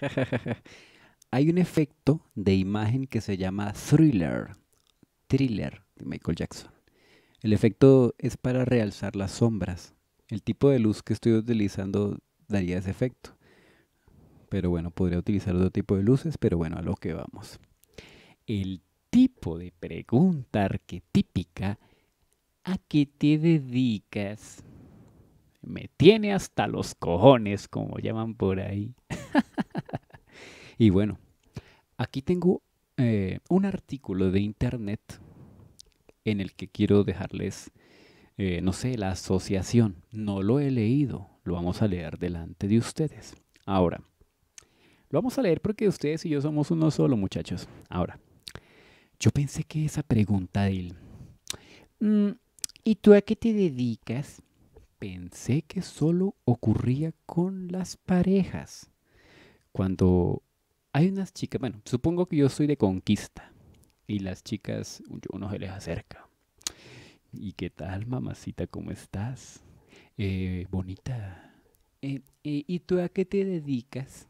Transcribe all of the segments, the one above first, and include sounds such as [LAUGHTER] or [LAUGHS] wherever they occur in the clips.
[LAUGHS] Hay un efecto de imagen que se llama thriller. Thriller de Michael Jackson. El efecto es para realzar las sombras. El tipo de luz que estoy utilizando daría ese efecto. Pero bueno, podría utilizar otro tipo de luces, pero bueno, a lo que vamos. El tipo de pregunta arquetípica, ¿a qué te dedicas? me tiene hasta los cojones, como llaman por ahí. [LAUGHS] y bueno, aquí tengo eh, un artículo de internet en el que quiero dejarles, eh, no sé, la asociación. No lo he leído, lo vamos a leer delante de ustedes. Ahora, lo vamos a leer porque ustedes y yo somos uno solo, muchachos. Ahora, yo pensé que esa pregunta del... Mm, ¿Y tú a qué te dedicas? pensé que solo ocurría con las parejas. Cuando hay unas chicas, bueno, supongo que yo soy de conquista y las chicas, uno se les acerca. ¿Y qué tal, mamacita? ¿Cómo estás? Eh, bonita. Eh, eh, ¿Y tú a qué te dedicas?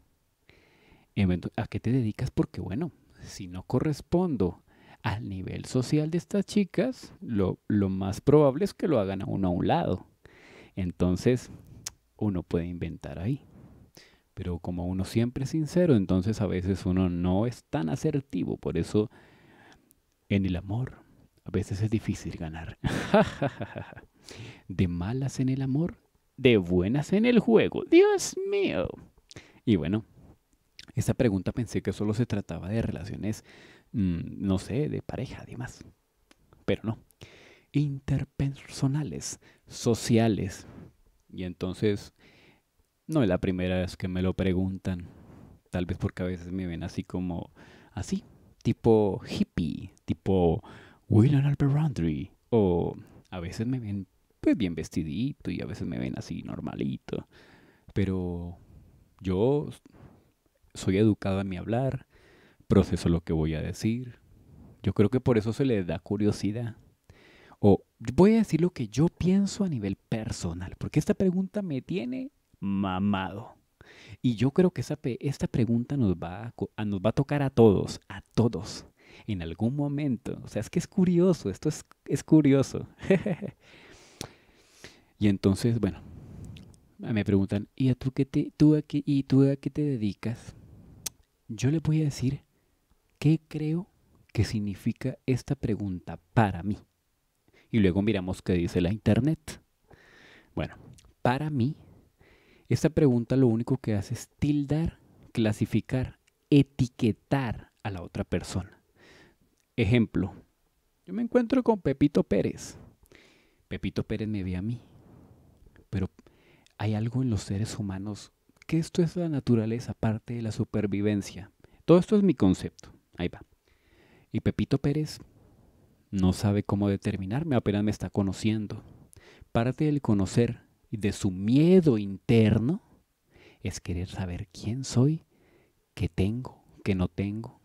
¿A qué te dedicas? Porque bueno, si no correspondo al nivel social de estas chicas, lo más probable es que lo hagan a uno a un lado. Entonces, uno puede inventar ahí. Pero como uno siempre es sincero, entonces a veces uno no es tan asertivo. Por eso, en el amor, a veces es difícil ganar. [LAUGHS] de malas en el amor, de buenas en el juego. Dios mío. Y bueno, esa pregunta pensé que solo se trataba de relaciones, mm, no sé, de pareja, además. Pero no interpersonales, sociales. Y entonces, no es la primera vez que me lo preguntan, tal vez porque a veces me ven así como, así, tipo hippie, tipo William Albert o a veces me ven pues bien vestidito y a veces me ven así normalito, pero yo soy educado a mi hablar, proceso lo que voy a decir. Yo creo que por eso se le da curiosidad o voy a decir lo que yo pienso a nivel personal, porque esta pregunta me tiene mamado. Y yo creo que esta, esta pregunta nos va, a, nos va a tocar a todos, a todos, en algún momento. O sea, es que es curioso, esto es, es curioso. [LAUGHS] y entonces, bueno, me preguntan, ¿y a tú, qué te, tú a qué, y tú a qué te dedicas? Yo le voy a decir qué creo que significa esta pregunta para mí y luego miramos qué dice la Internet. Bueno, para mí, esta pregunta lo único que hace es tildar, clasificar, etiquetar a la otra persona. Ejemplo, yo me encuentro con Pepito Pérez. Pepito Pérez me ve a mí. Pero hay algo en los seres humanos que esto es la naturaleza, parte de la supervivencia. Todo esto es mi concepto. Ahí va. Y Pepito Pérez no sabe cómo determinarme, apenas me está conociendo. Parte del conocer y de su miedo interno es querer saber quién soy, qué tengo, qué no tengo,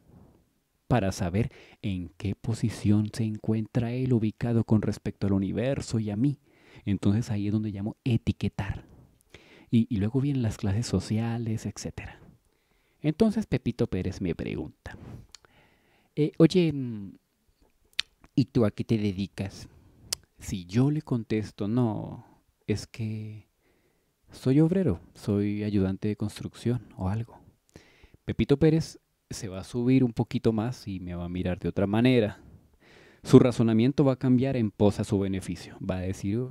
para saber en qué posición se encuentra él ubicado con respecto al universo y a mí. Entonces ahí es donde llamo etiquetar. Y, luego vienen las clases sociales, etc. Entonces Pepito Pérez me pregunta, eh, oye, mm, a qué te dedicas? Si yo le contesto, no, es que soy obrero, soy ayudante de construcción o algo. Pepito Pérez se va a subir un poquito más y me va a mirar de otra manera. Su razonamiento va a cambiar en pos a su beneficio. Va a decir, oh,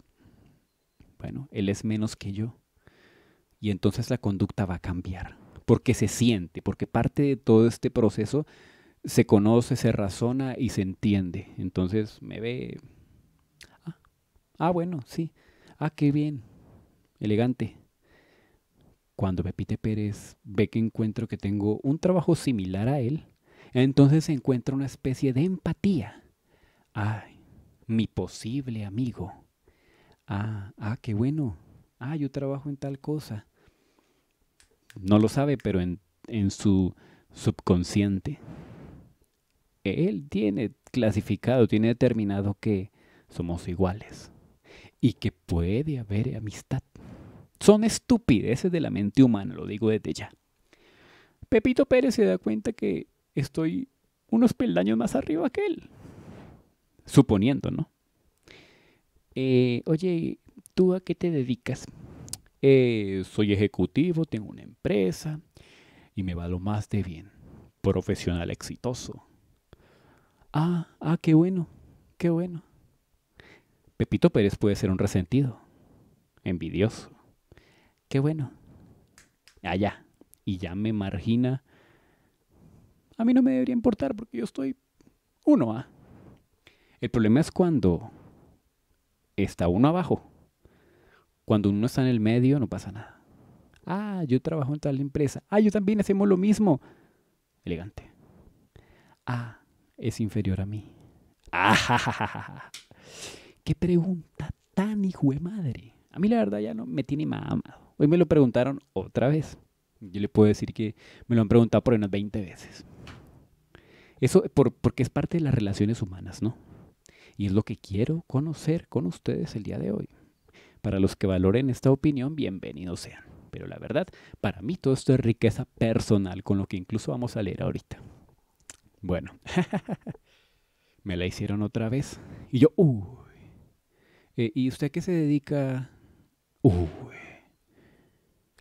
bueno, él es menos que yo. Y entonces la conducta va a cambiar, porque se siente, porque parte de todo este proceso se conoce, se razona y se entiende. Entonces me ve, ah, ah, bueno, sí, ah, qué bien, elegante. Cuando Pepite Pérez ve que encuentro que tengo un trabajo similar a él, entonces se encuentra una especie de empatía. Ay, mi posible amigo. Ah, ah, qué bueno. Ah, yo trabajo en tal cosa. No lo sabe, pero en, en su subconsciente él tiene clasificado, tiene determinado que somos iguales y que puede haber amistad. Son estupideces de la mente humana, lo digo desde ya. Pepito Pérez se da cuenta que estoy unos peldaños más arriba que él. Suponiendo, ¿no? Eh, oye, ¿tú a qué te dedicas? Eh, soy ejecutivo, tengo una empresa y me va lo más de bien. Profesional exitoso. Ah, ah, qué bueno, qué bueno. Pepito Pérez puede ser un resentido, envidioso. Qué bueno. Allá. Ah, y ya me margina. A mí no me debería importar porque yo estoy uno a. ¿ah? El problema es cuando está uno abajo. Cuando uno está en el medio no pasa nada. Ah, yo trabajo en tal empresa. Ah, yo también hacemos lo mismo. Elegante. Ah, es inferior a mí. ¡Ajajajaja! [LAUGHS] ¡Qué pregunta tan hijo de madre! A mí la verdad ya no me tiene mamado. Hoy me lo preguntaron otra vez. Yo le puedo decir que me lo han preguntado por unas 20 veces. Eso por, porque es parte de las relaciones humanas, ¿no? Y es lo que quiero conocer con ustedes el día de hoy. Para los que valoren esta opinión, bienvenidos sean. Pero la verdad, para mí todo esto es riqueza personal, con lo que incluso vamos a leer ahorita. Bueno, [LAUGHS] me la hicieron otra vez. Y yo, uy. Eh, ¿Y usted qué se dedica? Uy.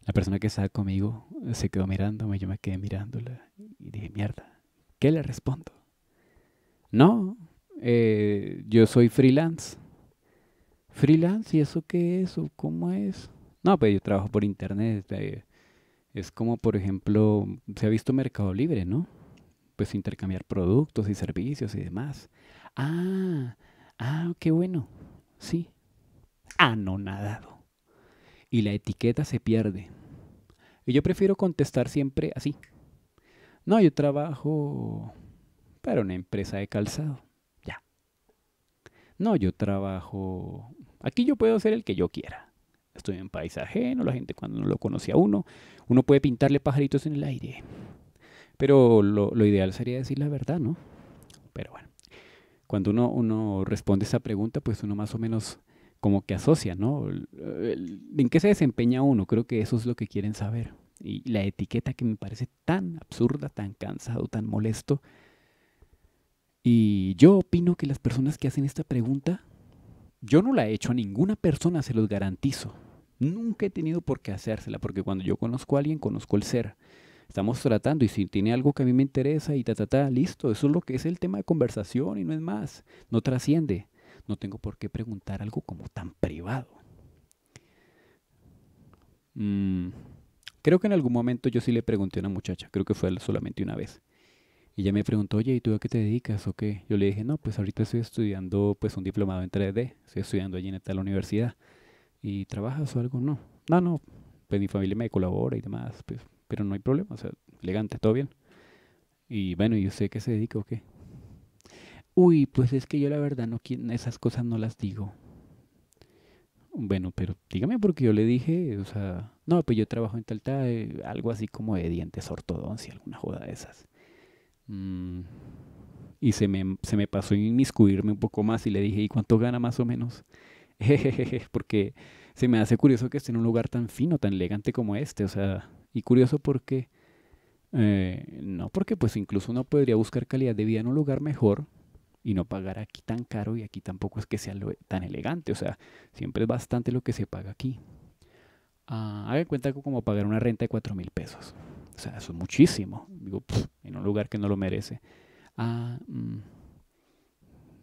La persona que estaba conmigo eh, se quedó mirándome, yo me quedé mirándola y dije, mierda, ¿qué le respondo? No, eh, yo soy freelance. Freelance, ¿y eso qué es? ¿Cómo es? No, pues yo trabajo por internet. es como, por ejemplo, se ha visto Mercado Libre, ¿no? pues intercambiar productos y servicios y demás. Ah, ah, qué bueno. Sí. nadado. Y la etiqueta se pierde. Y yo prefiero contestar siempre así. No, yo trabajo para una empresa de calzado. Ya. No, yo trabajo... Aquí yo puedo ser el que yo quiera. Estoy en paisaje, ajeno, la gente cuando no lo conoce a uno, uno puede pintarle pajaritos en el aire. Pero lo, ideal sería decir la verdad, ¿no? Pero bueno, cuando uno, uno responde esa pregunta, pues uno más o menos como que asocia, ¿no? ¿En qué se desempeña uno? Creo que eso es lo que quieren saber. Y la etiqueta que me parece tan absurda, tan cansado, tan molesto. Y yo opino que las personas que hacen esta pregunta, yo no la he hecho a ninguna persona, se los garantizo. Nunca he tenido por qué hacérsela, porque cuando yo conozco a alguien, conozco el ser estamos tratando y si tiene algo que a mí me interesa y ta, ta, ta, listo, eso es lo que es el tema de conversación y no es más, no trasciende. No tengo por qué preguntar algo como tan privado. Mm, creo que en algún momento yo sí le pregunté a una muchacha, creo que fue solamente una vez. Y ella me preguntó, oye, ¿y tú a qué te dedicas o qué? Yo le dije, no, pues ahorita estoy estudiando pues un diplomado en 3D, estoy estudiando allí en tal universidad. ¿Y trabajas o algo? No, no, no, pues mi familia me colabora y demás, pues pero no hay problema, o sea, elegante, todo bien. Y bueno, ¿y usted qué se dedica o qué? Uy, pues es que yo la verdad no esas cosas no las digo. Bueno, pero dígame porque yo le dije, o sea, no, pues yo trabajo en tal tal, algo así como de dientes ortodoncia, alguna joda de esas. Mm, y se me, se me pasó inmiscuirme un poco más y le dije, ¿y cuánto gana más o menos? [LAUGHS] porque se me hace curioso que esté en un lugar tan fino, tan elegante como este, o sea, y curioso porque, eh, no, porque pues incluso uno podría buscar calidad de vida en un lugar mejor y no pagar aquí tan caro y aquí tampoco es que sea e, tan elegante, o sea, siempre es bastante lo que se paga aquí. Ah, haga cuenta como pagar una renta de 4 mil pesos. O sea, eso es muchísimo. Digo, en un lugar que no lo merece. Ah, mm,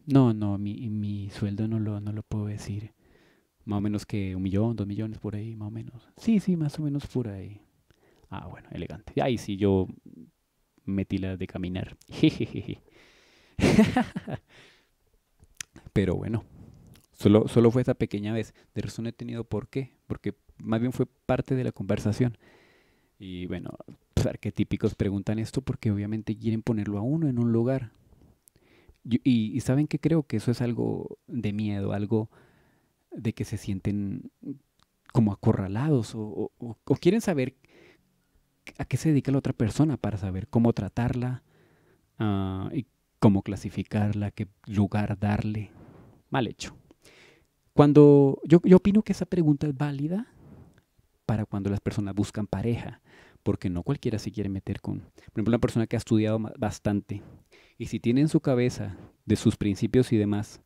no, no, mi, mi sueldo no lo, no lo puedo decir más o menos que un millón, dos millones por ahí, más o menos. Sí, sí, más o menos por ahí. Ah, bueno, elegante. Ahí sí yo metí la de caminar. [LAUGHS] Pero bueno, solo, solo fue esa pequeña vez. De razón no he tenido por qué, porque más bien fue parte de la conversación. Y bueno, pues, arquetípicos preguntan esto porque obviamente quieren ponerlo a uno en un lugar. Y, saben que creo que eso es algo de miedo, algo de que se sienten como acorralados o quieren saber a qué se dedica la otra persona para saber cómo tratarla ah, y cómo clasificarla, qué lugar darle. Mal hecho. Cuando yo, yo opino que esa pregunta es válida para cuando las personas buscan pareja, porque no cualquiera se quiere meter con, por ejemplo, una persona que ha estudiado bastante y si tiene en su cabeza de sus principios y demás,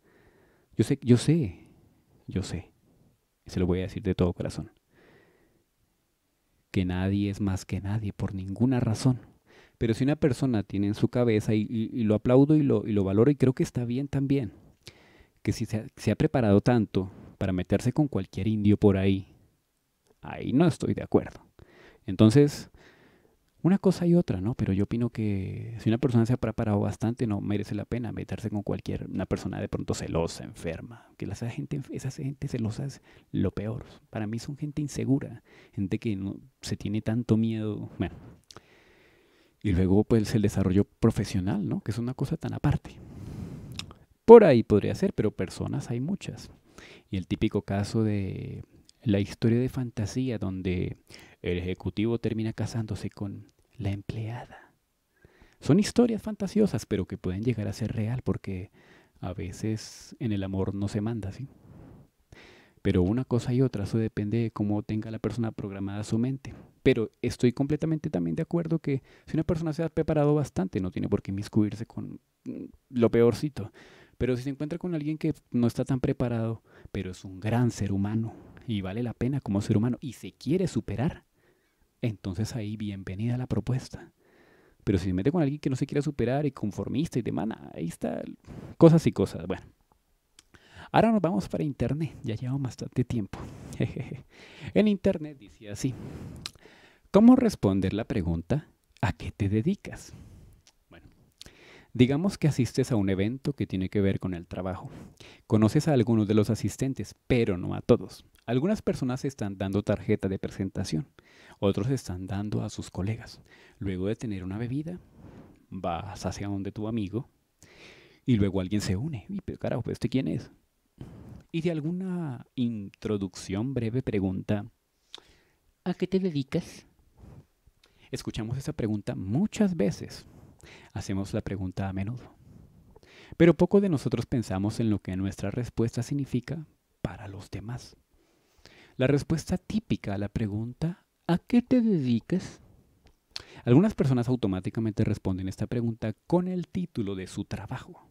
yo sé, yo sé, yo sé, se lo voy a decir de todo corazón, que nadie es más que nadie, por ninguna razón. Pero si una persona tiene en su cabeza, y, lo aplaudo y lo, valoro, y creo que está bien también, que si se ha, se ha preparado tanto para meterse con cualquier indio por ahí, ahí no estoy de acuerdo. Entonces, una cosa y otra, ¿no? Pero yo opino que si una persona se ha preparado bastante, no merece la pena meterse con cualquier una persona de pronto celosa, enferma. Que esa gente, esa gente celosa es lo peor. Para mí son gente insegura, gente que no, se tiene tanto miedo. Y luego, pues, el desarrollo profesional, ¿no? Que es una cosa tan aparte. Por ahí podría ser, pero personas hay muchas. Y el típico caso de la historia de fantasía, donde el ejecutivo termina casándose con la empleada. Son historias fantasiosas, pero que pueden llegar a ser real porque a veces en el amor no se manda, ¿sí? Pero una cosa y otra, eso depende de cómo tenga la persona programada su mente. Pero estoy completamente también de acuerdo que si una persona se ha preparado bastante, no tiene por qué inmiscuirse con mm, lo peorcito. Pero si se encuentra con alguien que no está tan preparado, pero es un gran ser humano y vale la pena como ser humano y se quiere superar, entonces ahí bienvenida la propuesta. Pero si se mete con alguien que no se quiera superar y conformista y demás, ahí está, cosas y cosas. Bueno, ahora nos vamos para internet, ya llevo bastante tiempo. [LAUGHS] en internet dice así, ¿cómo responder la pregunta ¿a qué te dedicas? Digamos que asistes a un evento que tiene que ver con el trabajo. Conoces a algunos de los asistentes, pero no a todos. Algunas personas están dando tarjeta de presentación, otros están dando a sus colegas. Luego de tener una bebida, vas hacia donde tu amigo y luego alguien se une. Y pues, carajo, pues, ¿este quién es? Y de alguna introducción breve pregunta, ¿a qué te dedicas? Escuchamos esa pregunta muchas veces. Hacemos la pregunta a menudo. Pero poco de nosotros pensamos en lo que nuestra respuesta significa para los demás. La respuesta típica a la pregunta ¿a qué te dedicas? Algunas personas automáticamente responden esta pregunta con el título de su trabajo.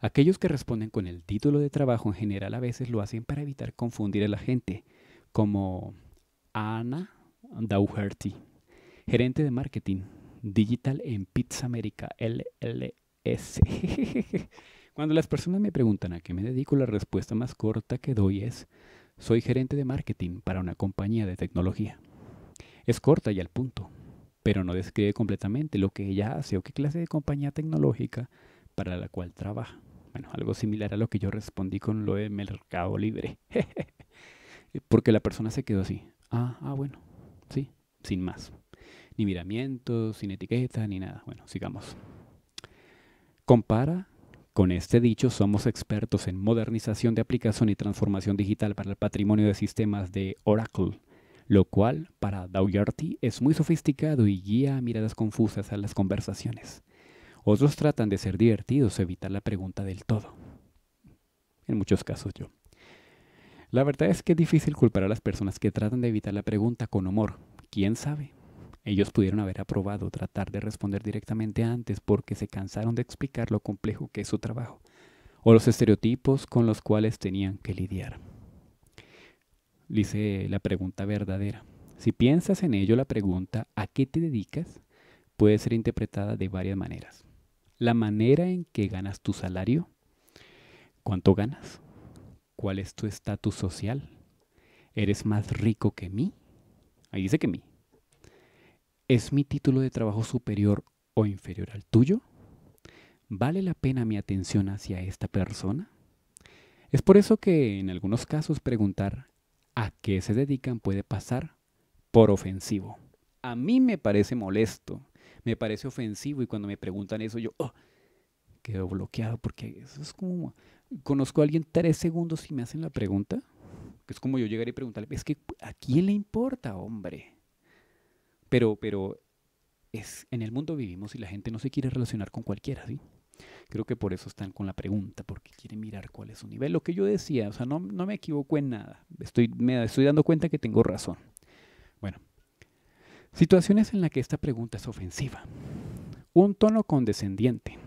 Aquellos que responden con el título de trabajo en general a veces lo hacen para evitar confundir a la gente, como Ana Dauherty, gerente de marketing Digital en Pizza América, LLS. [LAUGHS] Cuando las personas me preguntan a qué me dedico, la respuesta más corta que doy es, soy gerente de marketing para una compañía de tecnología. Es corta y al punto, pero no describe completamente lo que ella hace o qué clase de compañía tecnológica para la cual trabaja. Bueno, algo similar a lo que yo respondí con lo de Mercado Libre. [LAUGHS] Porque la persona se quedó así. Ah, ah, bueno, sí, sin más ni miramientos, sin etiqueta, ni nada. Bueno, sigamos. Compara con este dicho, somos expertos en modernización de aplicación y transformación digital para el patrimonio de sistemas de Oracle, lo cual para Daugherty, es muy sofisticado y guía miradas confusas a las conversaciones. Otros tratan de ser divertidos, evitar la pregunta del todo. En muchos casos yo. La verdad es que es difícil culpar a las personas que tratan de evitar la pregunta con humor. ¿Quién sabe? Ellos pudieron haber aprobado tratar de responder directamente antes porque se cansaron de explicar lo complejo que es su trabajo o los estereotipos con los cuales tenían que lidiar. Dice la pregunta verdadera. Si piensas en ello, la pregunta ¿a qué te dedicas? puede ser interpretada de varias maneras. La manera en que ganas tu salario, cuánto ganas, cuál es tu estatus social, eres más rico que mí. Ahí dice que mí, ¿Es mi título de trabajo superior o inferior al tuyo? ¿Vale la pena mi atención hacia esta persona? Es por eso que en algunos casos preguntar a qué se dedican puede pasar por ofensivo. A mí me parece molesto, me parece ofensivo y cuando me preguntan eso yo oh, quedo bloqueado porque eso es como, conozco a alguien tres segundos y me hacen la pregunta. que Es como yo llegar y preguntarle, es que ¿a quién le importa, hombre? Pero, es, en el mundo vivimos y la gente no se quiere relacionar con cualquiera, ¿sí? Creo que por eso están con la pregunta, porque quieren mirar cuál es su nivel. Lo que yo decía, o sea, no, me equivoco en nada. Estoy, me estoy dando cuenta que tengo razón. Bueno, situaciones en las que esta pregunta es ofensiva. Un tono condescendiente.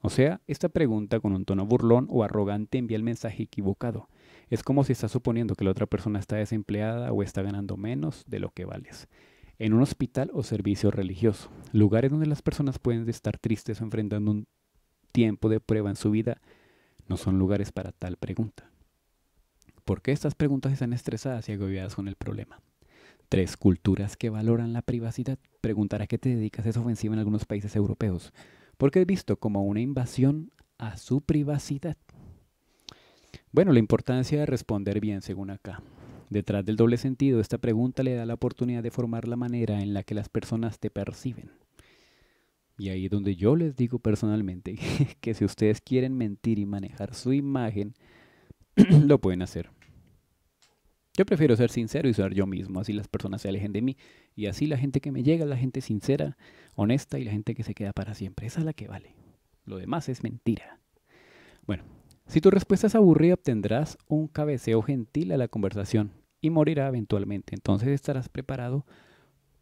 O sea, esta pregunta con un tono burlón o arrogante envía el mensaje equivocado. Es como si estás suponiendo que la otra persona está desempleada o está ganando menos de lo que vales en un hospital o servicio religioso, lugares donde las personas pueden estar tristes o enfrentando un tiempo de prueba en su vida, no son lugares para tal pregunta. ¿Por qué estas preguntas están estresadas y agobiadas con el problema? Tres culturas que valoran la privacidad. Preguntar a qué te dedicas es ofensiva en algunos países europeos, porque es visto como una invasión a su privacidad. Bueno, la importancia de responder bien, según acá. Detrás del doble sentido, esta pregunta le da la oportunidad de formar la manera en la que las personas te perciben. Y ahí es donde yo les digo personalmente [LAUGHS] que si ustedes quieren mentir y manejar su imagen, [CLEARS THROAT] lo pueden hacer. Yo prefiero ser sincero y ser yo mismo, así las personas se alejen de mí. Y así la gente que me llega, la gente sincera, honesta y la gente que se queda para siempre. Esa es la que vale. Lo demás es mentira. Bueno, si tu respuesta es aburrida, obtendrás un cabeceo gentil a la conversación y morirá eventualmente. Entonces estarás preparado,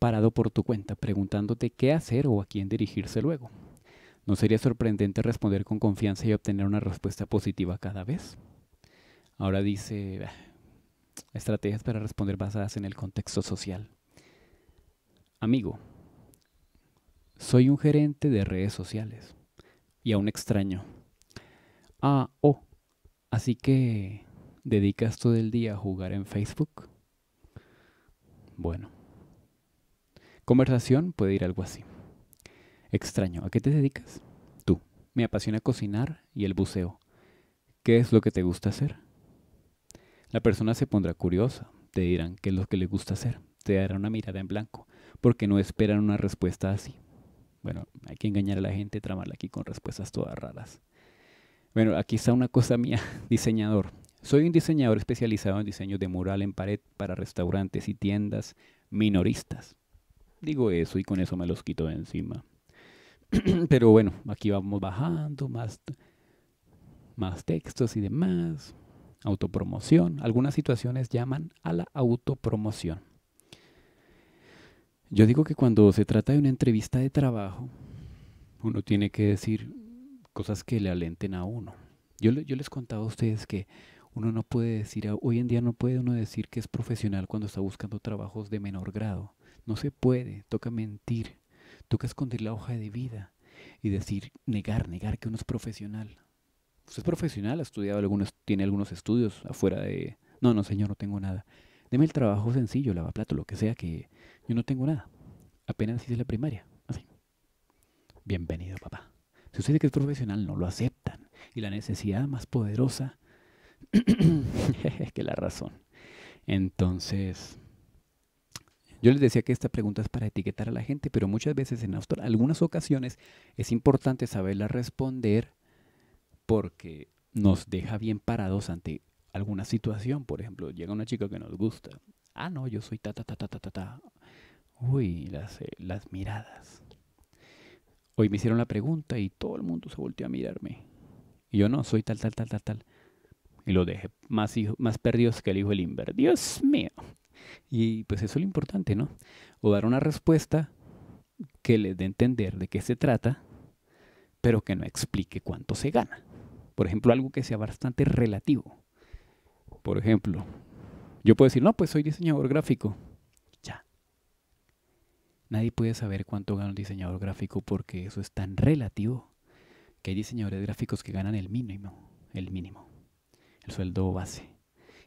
parado por tu cuenta, preguntándote qué hacer o a quién dirigirse luego. ¿No sería sorprendente responder con confianza y obtener una respuesta positiva cada vez? Ahora dice, ah, estrategias para responder basadas en el contexto social. Amigo, soy un gerente de redes sociales y a un extraño Ah, oh, así que dedicas todo el día a jugar en Facebook. Bueno. Conversación puede ir algo así. Extraño, ¿a qué te dedicas? Tú. Me apasiona cocinar y el buceo. ¿Qué es lo que te gusta hacer? La persona se pondrá curiosa, te dirán qué es lo que le gusta hacer, te dará una mirada en blanco, porque no esperan una respuesta así. Bueno, hay que engañar a la gente, tramarla aquí con respuestas todas raras. Bueno, aquí está una cosa mía, [LAUGHS] diseñador. Soy un diseñador especializado en diseño de mural en pared para restaurantes y tiendas minoristas. Digo eso y con eso me los quito de encima. [CLEARS THROAT] Pero bueno, aquí vamos bajando, más, más textos y demás. Autopromoción. Algunas situaciones llaman a la autopromoción. Yo digo que cuando se trata de una entrevista de trabajo, uno tiene que decir, cosas que le alenten a uno. Yo, yo les contaba a ustedes que uno no puede decir, hoy en día no puede uno decir que es profesional cuando está buscando trabajos de menor grado. No se puede, toca mentir, toca esconder la hoja de vida y decir, negar, negar que uno es profesional. Usted es profesional, ha estudiado algunos, tiene algunos estudios afuera de, no, no señor, no tengo nada. Deme el trabajo sencillo, lavaplato, lo que sea, que yo no tengo nada. Apenas hice la primaria, así. Bienvenido, papá. Sucede que es profesional no lo aceptan y la necesidad más poderosa es [COUGHS] que la razón. Entonces, yo les decía que esta pregunta es para etiquetar a la gente, pero muchas veces en algunas ocasiones es importante saberla responder porque nos deja bien parados ante alguna situación. Por ejemplo, llega una chica que nos gusta. Ah, no, yo soy ta, ta, ta, ta, ta, ta, ta. Uy, las eh, miradas. Hoy me hicieron la pregunta y todo el mundo se volteó a mirarme. Y yo no, soy tal, tal, tal, tal, tal. Y lo dejé más, hijo, más perdidos que el hijo del Inver. Dios mío. Y pues eso es lo importante, ¿no? O dar una respuesta que le dé entender de qué se trata, pero que no explique cuánto se gana. Por ejemplo, algo que sea bastante relativo. Por ejemplo, yo puedo decir, no, pues soy diseñador gráfico. Nadie puede saber cuánto gana un diseñador gráfico porque eso es tan relativo que hay diseñadores gráficos que ganan el mínimo, el mínimo, el sueldo base.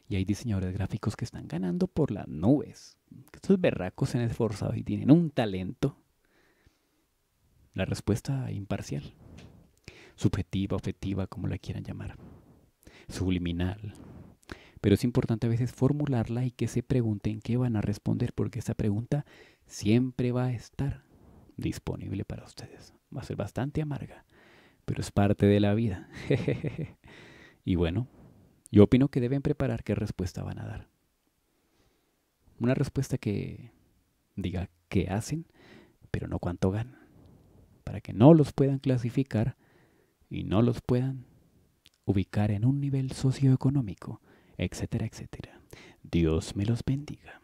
Y hay diseñadores gráficos que están ganando por las nubes. Estos berracos se han esforzado y tienen un talento. La respuesta imparcial, subjetiva, objetiva, como la quieran llamar, subliminal. Pero es importante a veces formularla y que se pregunten qué van a responder, porque esa pregunta siempre va a estar disponible para ustedes. Va a ser bastante amarga, pero es parte de la vida. [LAUGHS] y bueno, yo opino que deben preparar qué respuesta van a dar. Una respuesta que diga qué hacen, pero no cuánto ganan, para que no los puedan clasificar y no los puedan ubicar en un nivel socioeconómico, etcétera, etcétera. Dios me los bendiga.